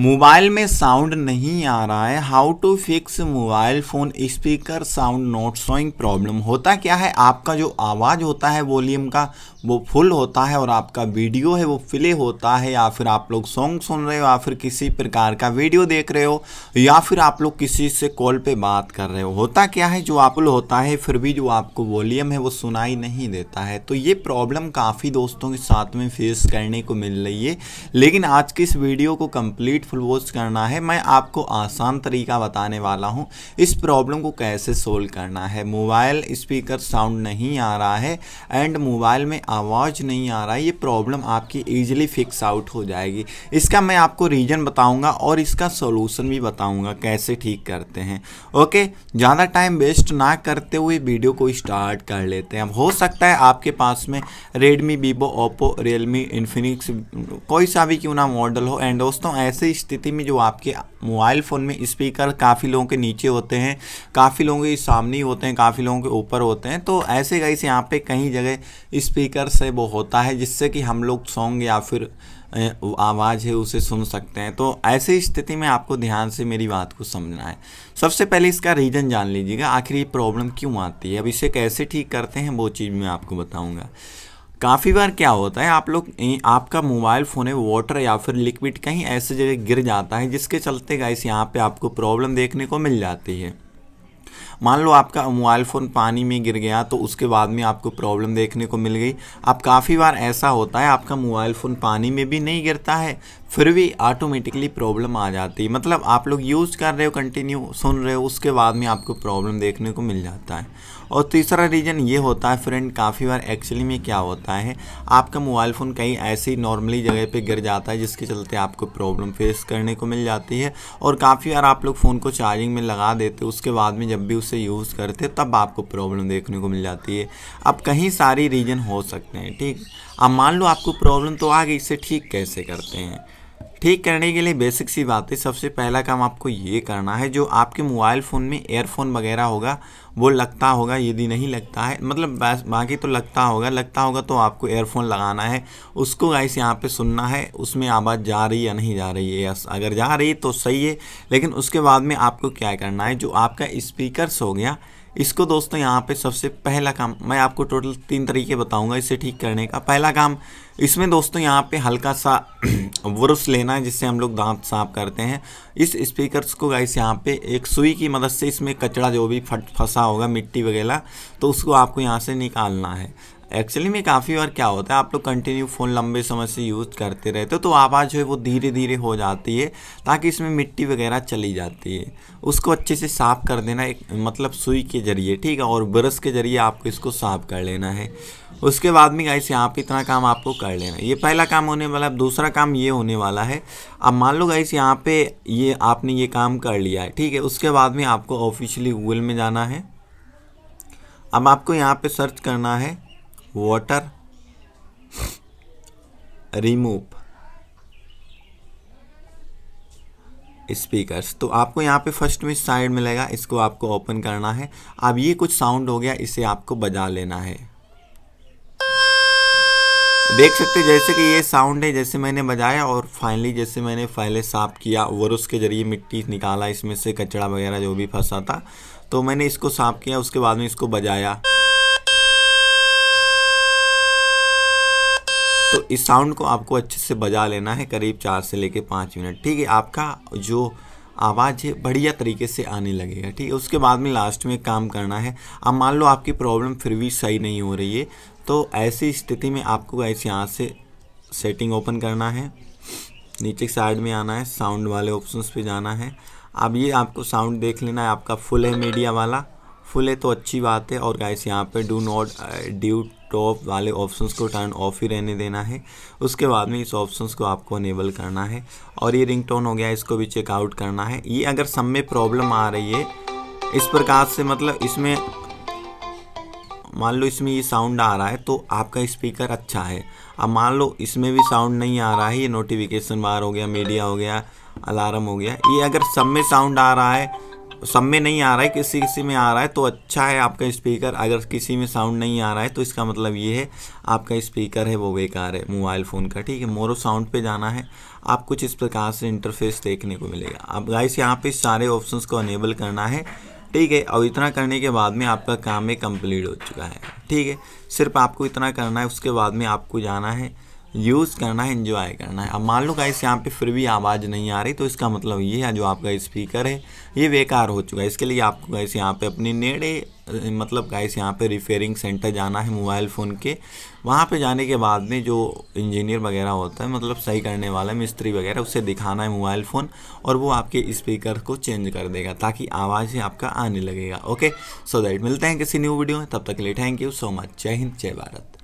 mobile में sound नहीं आ रहा है how to fix mobile phone speaker sound not showing problem होता क्या है आपका जो आवाज़ होता है वॉल्यूम का वो फुल होता है और आपका वीडियो है वो फिले होता है या फिर आप लोग सॉन्ग सुन रहे हो या फिर किसी प्रकार का वीडियो देख रहे हो या फिर आप लोग किसी से कॉल पे बात कर रहे हो होता क्या है जो आप लोग होता है फिर भी जो आपको वॉल्यूम है वो सुनाई नहीं देता है तो ये प्रॉब्लम काफ़ी दोस्तों के साथ में फेस करने को मिल रही है लेकिन आज की इस वीडियो को कम्प्लीट फुल वॉश करना है मैं आपको आसान तरीका बताने वाला हूँ इस प्रॉब्लम को कैसे सोल्व करना है मोबाइल स्पीकर साउंड नहीं आ रहा है एंड मोबाइल में आवाज़ नहीं आ रहा है ये प्रॉब्लम आपकी ईजिली फिक्स आउट हो जाएगी इसका मैं आपको रीज़न बताऊँगा और इसका सोलूसन भी बताऊँगा कैसे ठीक करते हैं ओके ज़्यादा टाइम वेस्ट ना करते हुए वीडियो को स्टार्ट कर लेते हैं हो सकता है आपके पास में Redmi Vivo Oppo Realme Infinix कोई सा भी क्यों ना मॉडल हो एंड दोस्तों ऐसे स्थिति में जो आपके मोबाइल फ़ोन में स्पीकर काफ़ी लोगों के नीचे होते हैं काफ़ी लोगों के सामने होते हैं काफ़ी लोगों के ऊपर होते हैं तो ऐसे गाइस यहाँ पे कहीं जगह स्पीकर से वो होता है जिससे कि हम लोग सॉन्ग या फिर आवाज़ है उसे सुन सकते हैं तो ऐसी स्थिति में आपको ध्यान से मेरी बात को समझना है सबसे पहले इसका रीज़न जान लीजिएगा आखिर ये प्रॉब्लम क्यों आती है अब इसे कैसे ठीक करते हैं वो चीज़ मैं आपको बताऊँगा काफ़ी बार क्या होता है आप लोग आपका मोबाइल फ़ोन है वाटर या फिर लिक्विड कहीं ऐसे जगह गिर जाता है जिसके चलते गाइस यहाँ पे आपको प्रॉब्लम देखने को मिल जाती है मान लो आपका मोबाइल फ़ोन पानी में गिर गया तो उसके बाद में आपको प्रॉब्लम देखने को मिल गई अब काफ़ी बार ऐसा होता है आपका मोबाइल फ़ोन पानी में भी नहीं गिरता है फिर भी ऑटोमेटिकली प्रॉब्लम आ जाती है मतलब आप लोग यूज़ कर रहे हो कंटिन्यू सुन रहे हो उसके बाद में आपको प्रॉब्लम देखने को मिल जाता है और तीसरा रीज़न ये होता है फ्रेंड काफ़ी बार एक्चुअली में क्या होता है आपका मोबाइल फ़ोन कहीं ऐसी नॉर्मली जगह पे गिर जाता है जिसके चलते आपको प्रॉब्लम फेस करने को मिल जाती है और काफ़ी बार आप लोग फ़ोन को चार्जिंग में लगा देते उसके बाद में जब भी उसे यूज़ करते तब आपको प्रॉब्लम देखने को मिल जाती है अब कहीं सारी रीज़न हो सकते हैं ठीक अब मान लो आपको प्रॉब्लम तो आ गई इसे ठीक कैसे करते हैं ठीक करने के लिए बेसिक सी बात है सबसे पहला काम आपको ये करना है जो आपके मोबाइल फ़ोन में एयरफोन वगैरह होगा वो लगता होगा यदि नहीं लगता है मतलब बाकी तो लगता होगा लगता होगा तो आपको एयरफोन लगाना है उसको गाइस यहाँ पे सुनना है उसमें आवाज़ जा रही या नहीं जा रही है अगर जा रही है तो सही है लेकिन उसके बाद में आपको क्या करना है जो आपका इस्पीकरस हो गया इसको दोस्तों यहाँ पे सबसे पहला काम मैं आपको टोटल तीन तरीके बताऊंगा इसे ठीक करने का पहला काम इसमें दोस्तों यहाँ पे हल्का सा वर्ष लेना है जिससे हम लोग दांत साफ करते हैं इस स्पीकर्स को गाइस यहाँ पे एक सुई की मदद से इसमें कचड़ा जो भी फट फंसा होगा मिट्टी वगैरह तो उसको आपको यहाँ से निकालना है एक्चुअली में काफ़ी बार क्या होता है आप लोग कंटिन्यू फ़ोन लंबे समय से यूज़ करते रहते हो तो आवाज़ जो है वो धीरे धीरे हो जाती है ताकि इसमें मिट्टी वगैरह चली जाती है उसको अच्छे से साफ़ कर देना एक मतलब सुई के ज़रिए ठीक है और ब्रश के ज़रिए आपको इसको साफ़ कर लेना है उसके बाद में गाइस यहाँ पे इतना काम आपको कर लेना ये पहला काम होने वाला है दूसरा काम ये होने वाला है अब मान लो गाइस यहाँ पे ये आपने ये काम कर लिया है ठीक है उसके बाद में आपको ऑफिशियली गूगल में जाना है अब आपको यहाँ पे सर्च करना है water remove स्पीकर्स तो आपको यहाँ पे फर्स्ट में साइड मिलेगा इसको आपको ओपन करना है अब ये कुछ साउंड हो गया इसे आपको बजा लेना है देख सकते जैसे कि ये साउंड है जैसे मैंने बजाया और फाइनली जैसे मैंने पहले साफ किया वरुस के जरिए मिट्टी निकाला इसमें से कचरा वगैरह जो भी फंसा था तो मैंने इसको साफ किया उसके बाद में इसको बजाया तो इस साउंड को आपको अच्छे से बजा लेना है करीब चार से लेके पाँच मिनट ठीक है आपका जो आवाज़ है बढ़िया तरीके से आने लगेगा ठीक है उसके बाद में लास्ट में काम करना है अब मान लो आपकी प्रॉब्लम फिर भी सही नहीं हो रही है तो ऐसी स्थिति में आपको ऐसे यहाँ से सेटिंग ओपन करना है नीचे साइड में आना है साउंड वाले ऑप्शन पे जाना है अब ये आपको साउंड देख लेना है आपका फुल है मीडिया वाला फुल है तो अच्छी बात है और गाइस यहाँ पे डू नॉट ड्यू टॉप वाले ऑप्शंस को टर्न ऑफ ही रहने देना है उसके बाद में इस ऑप्शंस को आपको अनेबल करना है और ये रिंगटोन हो गया इसको भी चेकआउट करना है ये अगर सब में प्रॉब्लम आ रही है इस प्रकार से मतलब इसमें मान लो इसमें ये साउंड आ रहा है तो आपका स्पीकर अच्छा है अब मान लो इसमें भी साउंड नहीं आ रहा है ये नोटिफिकेशन बार हो गया मीडिया हो गया अलार्म हो गया ये अगर सब में साउंड आ रहा है सब में नहीं आ रहा है किसी किसी में आ रहा है तो अच्छा है आपका स्पीकर अगर किसी में साउंड नहीं आ रहा है तो इसका मतलब ये है आपका स्पीकर है वो बेकार है मोबाइल फ़ोन का ठीक है मोरो साउंड पे जाना है आप कुछ इस प्रकार से इंटरफेस देखने को मिलेगा आप गाइस यहाँ पे सारे ऑप्शंस को अनेबल करना है ठीक है और इतना करने के बाद में आपका काम है कम्प्लीट हो चुका है ठीक है सिर्फ आपको इतना करना है उसके बाद में आपको जाना है यूज़ करना है इन्जॉय करना है अब मान लो गाइस यहाँ पे फिर भी आवाज़ नहीं आ रही तो इसका मतलब ये है जो आपका स्पीकर है ये बेकार हो चुका है इसके लिए आपको गाइस यहाँ पे अपने नेड़े मतलब गाइस यहाँ पे रिपेयरिंग सेंटर जाना है मोबाइल फ़ोन के वहाँ पे जाने के बाद में जो इंजीनियर वगैरह होता है मतलब सही करने वाला मिस्त्री वगैरह उससे दिखाना है मोबाइल फ़ोन और वो आपके स्पीकर को चेंज कर देगा ताकि आवाज़ ही आपका आने लगेगा ओके सो दैट मिलते हैं किसी न्यू वीडियो में तब तक के लिए थैंक यू सो मच जय हिंद जय भारत